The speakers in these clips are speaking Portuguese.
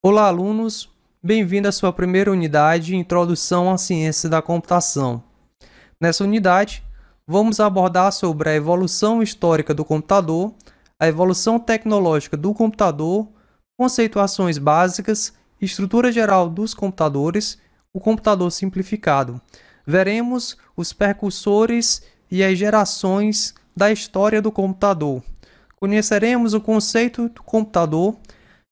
Olá, alunos! Bem-vindo à sua primeira unidade Introdução à Ciência da Computação. Nessa unidade, vamos abordar sobre a evolução histórica do computador, a evolução tecnológica do computador, conceituações básicas, estrutura geral dos computadores, o computador simplificado. Veremos os percursores e as gerações da história do computador. Conheceremos o conceito do computador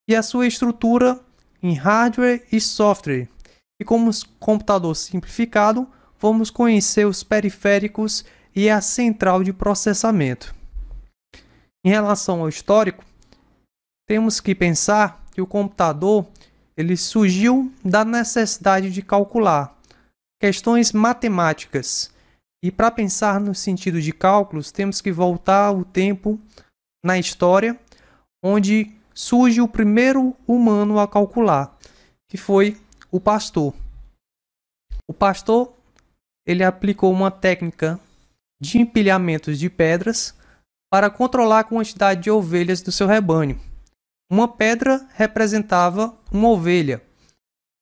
e a sua estrutura em hardware e software. E como computador simplificado, vamos conhecer os periféricos e a central de processamento. Em relação ao histórico, temos que pensar que o computador ele surgiu da necessidade de calcular questões matemáticas. E para pensar no sentido de cálculos, temos que voltar o tempo na história, onde surge o primeiro humano a calcular, que foi o pastor. O pastor ele aplicou uma técnica de empilhamentos de pedras para controlar a quantidade de ovelhas do seu rebanho. Uma pedra representava uma ovelha.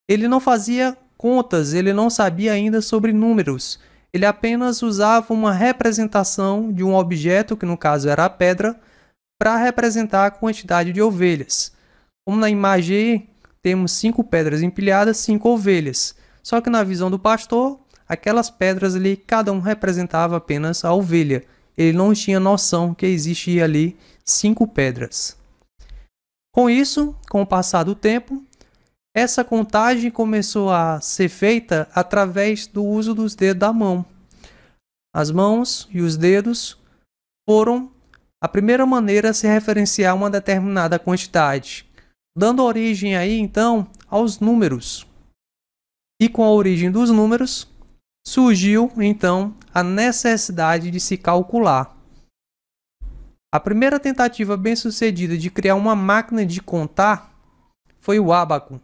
Ele não fazia contas, ele não sabia ainda sobre números. Ele apenas usava uma representação de um objeto, que no caso era a pedra, para representar a quantidade de ovelhas. Como na imagem aí, temos cinco pedras empilhadas, cinco ovelhas. Só que na visão do pastor, aquelas pedras ali, cada um representava apenas a ovelha. Ele não tinha noção que existia ali cinco pedras. Com isso, com o passar do tempo, essa contagem começou a ser feita através do uso dos dedos da mão. As mãos e os dedos foram a primeira maneira é se referenciar uma determinada quantidade, dando origem aí então aos números. E com a origem dos números, surgiu então a necessidade de se calcular. A primeira tentativa bem-sucedida de criar uma máquina de contar foi o ábaco.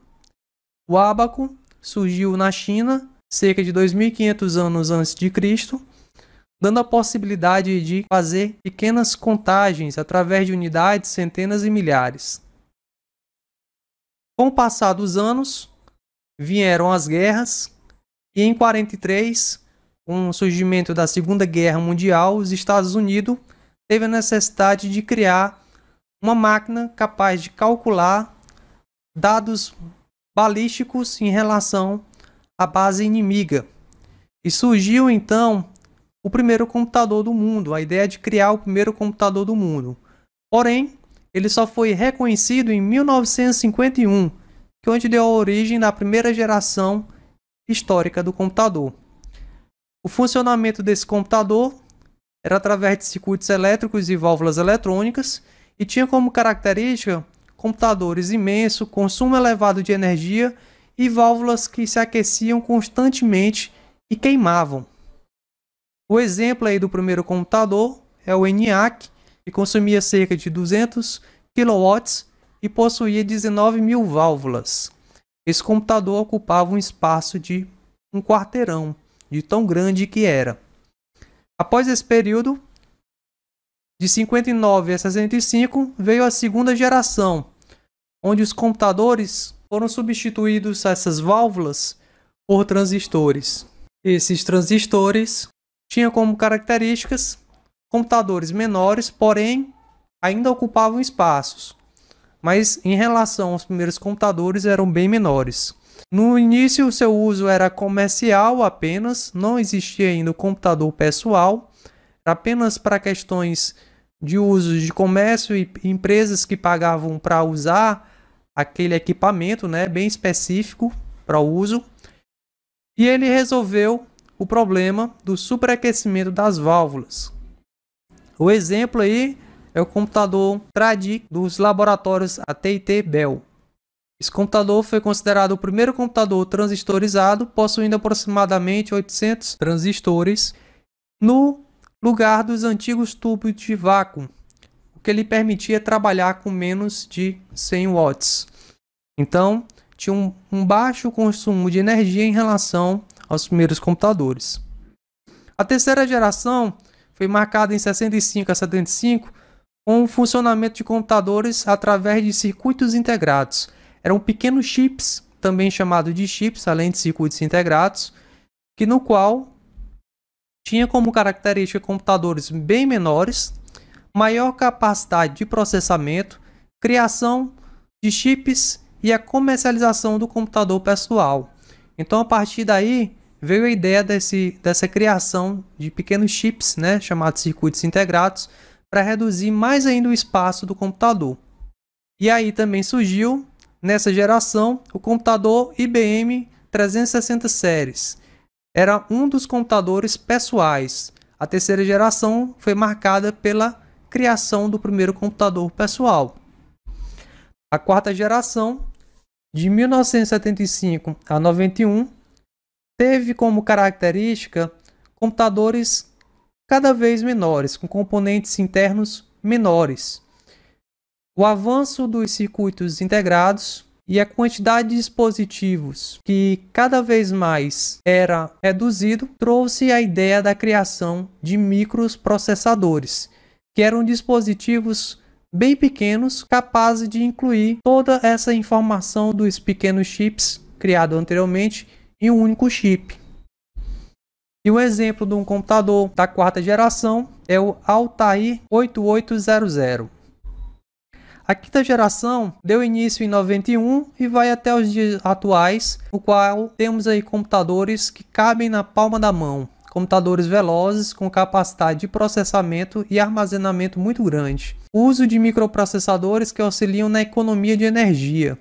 O ábaco surgiu na China cerca de 2500 anos antes de Cristo dando a possibilidade de fazer pequenas contagens através de unidades, centenas e milhares. Com o passar dos anos, vieram as guerras, e em 43, com o surgimento da Segunda Guerra Mundial, os Estados Unidos teve a necessidade de criar uma máquina capaz de calcular dados balísticos em relação à base inimiga. E surgiu então o primeiro computador do mundo, a ideia de criar o primeiro computador do mundo. Porém, ele só foi reconhecido em 1951, que é onde deu origem à primeira geração histórica do computador. O funcionamento desse computador era através de circuitos elétricos e válvulas eletrônicas e tinha como característica computadores imenso, consumo elevado de energia e válvulas que se aqueciam constantemente e queimavam. O exemplo aí do primeiro computador é o ENIAC, que consumia cerca de 200 kW e possuía 19 mil válvulas. Esse computador ocupava um espaço de um quarteirão, de tão grande que era. Após esse período, de 59 a 65, veio a segunda geração, onde os computadores foram substituídos essas válvulas por transistores. Esses transistores tinha como características computadores menores, porém ainda ocupavam espaços, mas em relação aos primeiros computadores eram bem menores. No início, o seu uso era comercial apenas, não existia ainda o computador pessoal, apenas para questões de uso de comércio e empresas que pagavam para usar aquele equipamento, né, bem específico para uso. E ele resolveu o problema do superaquecimento das válvulas. O exemplo aí é o computador Tradic dos laboratórios AT&T Bell. Esse computador foi considerado o primeiro computador transistorizado, possuindo aproximadamente 800 transistores, no lugar dos antigos tubos de vácuo, o que lhe permitia trabalhar com menos de 100 watts. Então, tinha um, um baixo consumo de energia em relação aos primeiros computadores. A terceira geração foi marcada em 65 a 75 com o funcionamento de computadores através de circuitos integrados. Eram pequenos chips, também chamados de chips, além de circuitos integrados, que no qual tinha como característica computadores bem menores, maior capacidade de processamento, criação de chips e a comercialização do computador pessoal. Então, a partir daí, veio a ideia desse, dessa criação de pequenos chips, né, chamados circuitos integrados, para reduzir mais ainda o espaço do computador. E aí também surgiu, nessa geração, o computador IBM 360 Series. Era um dos computadores pessoais. A terceira geração foi marcada pela criação do primeiro computador pessoal. A quarta geração, de 1975 a 91, teve como característica computadores cada vez menores, com componentes internos menores. O avanço dos circuitos integrados e a quantidade de dispositivos que cada vez mais era reduzido trouxe a ideia da criação de microprocessadores, que eram dispositivos bem pequenos capazes de incluir toda essa informação dos pequenos chips criado anteriormente em um único chip. E o um exemplo de um computador da quarta geração é o Altair 8800. A quinta geração deu início em 91 e vai até os dias atuais, no qual temos aí computadores que cabem na palma da mão, computadores velozes com capacidade de processamento e armazenamento muito grande. O uso de microprocessadores que auxiliam na economia de energia.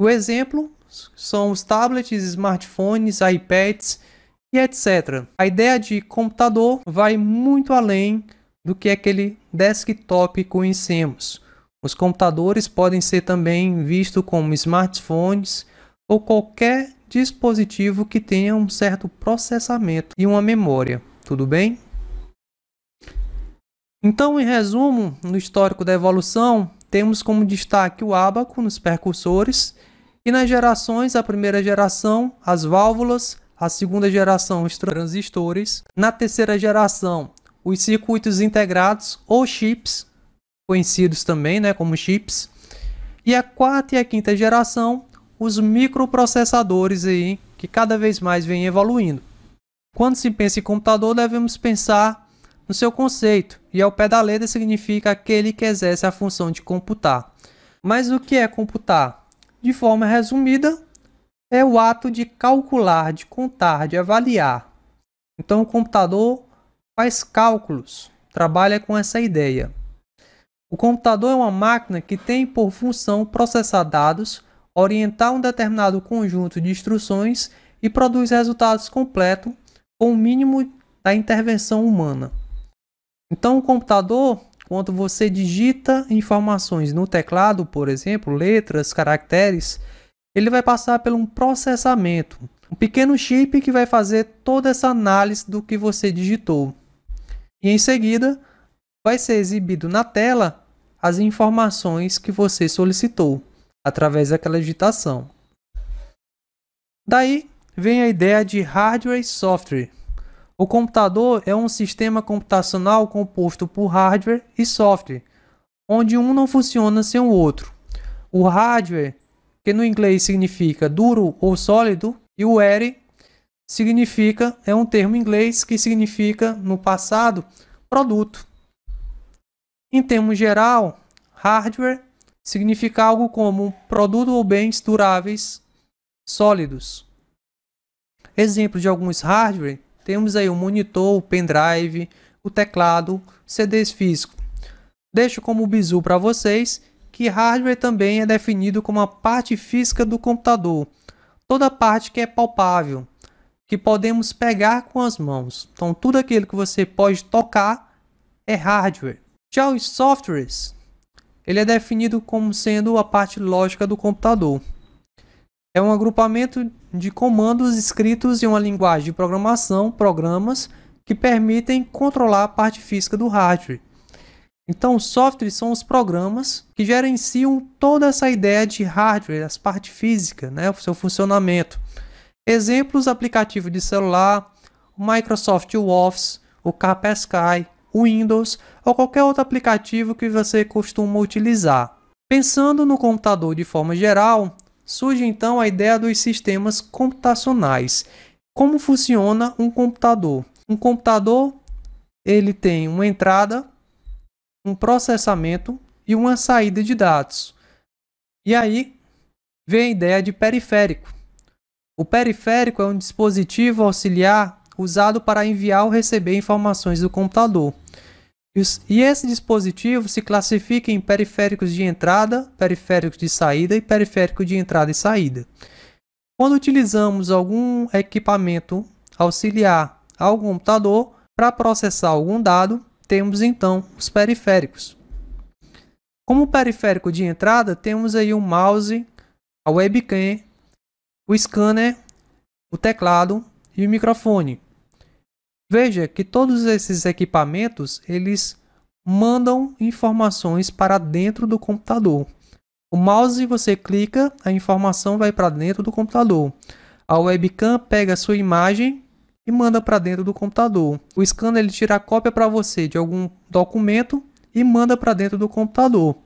O exemplo são os tablets, smartphones, iPads e etc. A ideia de computador vai muito além do que aquele desktop conhecemos. Os computadores podem ser também vistos como smartphones ou qualquer dispositivo que tenha um certo processamento e uma memória, tudo bem? Então, em resumo, no histórico da evolução, temos como destaque o ábaco nos percursores e nas gerações, a primeira geração, as válvulas, a segunda geração, os transistores, na terceira geração, os circuitos integrados ou chips, conhecidos também né, como chips, e a quarta e a quinta geração, os microprocessadores aí, que cada vez mais vem evoluindo. Quando se pensa em computador, devemos pensar no seu conceito, e ao pé da letra significa aquele que exerce a função de computar. Mas o que é computar? De forma resumida, é o ato de calcular, de contar, de avaliar. Então o computador faz cálculos, trabalha com essa ideia. O computador é uma máquina que tem por função processar dados, orientar um determinado conjunto de instruções e produz resultados completos com o mínimo da intervenção humana. Então o computador quando você digita informações no teclado, por exemplo, letras, caracteres, ele vai passar por um processamento, um pequeno chip que vai fazer toda essa análise do que você digitou. E em seguida, vai ser exibido na tela as informações que você solicitou através daquela digitação. Daí vem a ideia de hardware e software. O computador é um sistema computacional composto por hardware e software, onde um não funciona sem o outro. O hardware, que no inglês significa duro ou sólido, e o ware significa é um termo inglês que significa no passado produto. Em termos geral, hardware significa algo como produto ou bens duráveis, sólidos. Exemplos de alguns hardware temos aí o monitor, o pendrive, o teclado, CDs físico. Deixo como bizu para vocês que hardware também é definido como a parte física do computador, toda parte que é palpável, que podemos pegar com as mãos. Então, tudo aquilo que você pode tocar é hardware. Já os softwares, ele é definido como sendo a parte lógica do computador. É um agrupamento de comandos escritos em uma linguagem de programação, programas, que permitem controlar a parte física do hardware. Então, os softwares são os programas que gerenciam toda essa ideia de hardware, as partes físicas, né, o seu funcionamento. Exemplos: aplicativo de celular, Microsoft Office, o Kaspersky, o Windows ou qualquer outro aplicativo que você costuma utilizar. Pensando no computador de forma geral, Surge então a ideia dos sistemas computacionais. Como funciona um computador? Um computador ele tem uma entrada, um processamento e uma saída de dados. E aí vem a ideia de periférico. O periférico é um dispositivo auxiliar usado para enviar ou receber informações do computador. E esse dispositivo se classifica em periféricos de entrada, periféricos de saída e periférico de entrada e saída. Quando utilizamos algum equipamento auxiliar ao computador para processar algum dado, temos então os periféricos. Como periférico de entrada, temos aí o mouse, a webcam, o scanner, o teclado e o microfone. Veja que todos esses equipamentos, eles mandam informações para dentro do computador. O mouse você clica, a informação vai para dentro do computador. A webcam pega a sua imagem e manda para dentro do computador. O scanner ele tira a cópia para você de algum documento e manda para dentro do computador.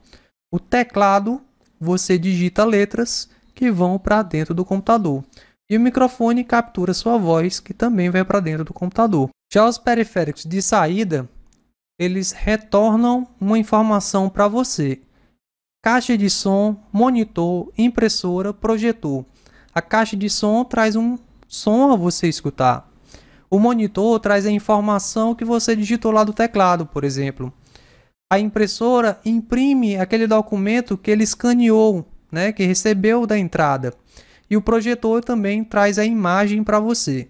O teclado você digita letras que vão para dentro do computador e o microfone captura sua voz, que também vai para dentro do computador. Já os periféricos de saída, eles retornam uma informação para você. Caixa de som, monitor, impressora, projetor. A caixa de som traz um som a você escutar. O monitor traz a informação que você digitou lá do teclado, por exemplo. A impressora imprime aquele documento que ele escaneou, né, que recebeu da entrada e o projetor também traz a imagem para você.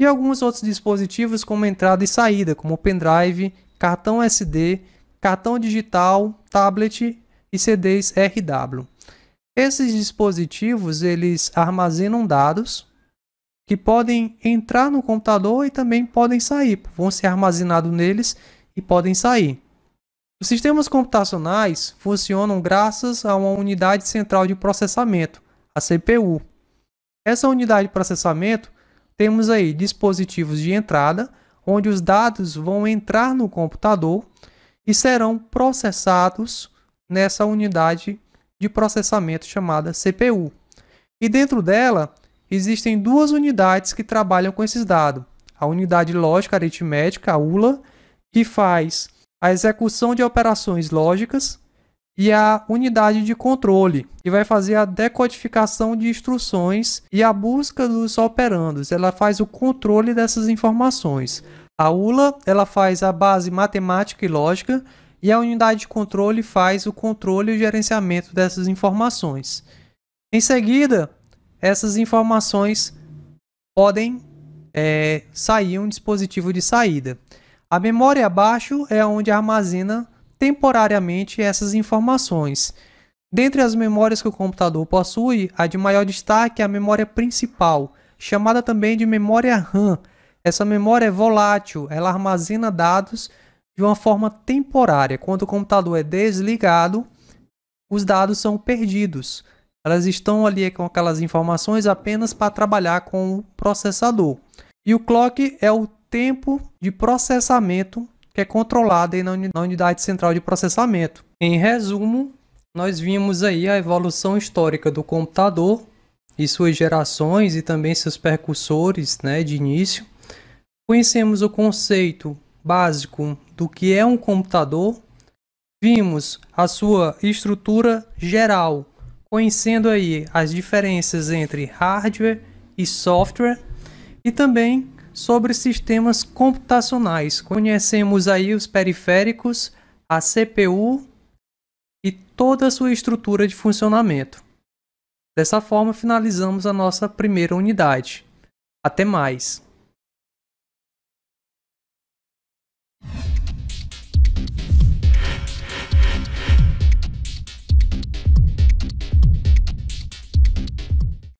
E alguns outros dispositivos como entrada e saída, como pendrive, cartão SD, cartão digital, tablet e CDs RW. Esses dispositivos eles armazenam dados que podem entrar no computador e também podem sair, vão ser armazenados neles e podem sair. Os sistemas computacionais funcionam graças a uma unidade central de processamento, a CPU. Essa unidade de processamento temos aí dispositivos de entrada, onde os dados vão entrar no computador e serão processados nessa unidade de processamento chamada CPU. E dentro dela existem duas unidades que trabalham com esses dados. A unidade lógica aritmética, a ULA, que faz a execução de operações lógicas e a unidade de controle, que vai fazer a decodificação de instruções e a busca dos operandos. Ela faz o controle dessas informações. A ULA ela faz a base matemática e lógica e a unidade de controle faz o controle e o gerenciamento dessas informações. Em seguida, essas informações podem é, sair um dispositivo de saída. A memória abaixo é onde armazena temporariamente essas informações. Dentre as memórias que o computador possui, a de maior destaque é a memória principal, chamada também de memória RAM. Essa memória é volátil, ela armazena dados de uma forma temporária. Quando o computador é desligado, os dados são perdidos. Elas estão ali com aquelas informações apenas para trabalhar com o processador. E o clock é o tempo de processamento que é controlada na unidade central de processamento. Em resumo, nós vimos aí a evolução histórica do computador e suas gerações e também seus percursores né, de início. Conhecemos o conceito básico do que é um computador, vimos a sua estrutura geral, conhecendo aí as diferenças entre hardware e software e também sobre sistemas computacionais. Conhecemos aí os periféricos, a CPU e toda a sua estrutura de funcionamento. Dessa forma, finalizamos a nossa primeira unidade. Até mais!